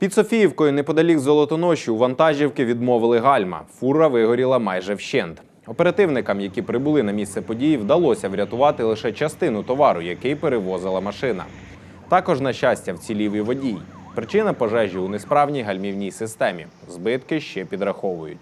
Під Софіївкою неподалік Золотоноші у вантажівки відмовили гальма. Фура вигоріла майже вщент. Оперативникам, які прибули на місце події, вдалося врятувати лише частину товару, який перевозила машина. Також, на щастя, вцілів і водій. Причина пожежі у несправній гальмівній системі. Збитки ще підраховують.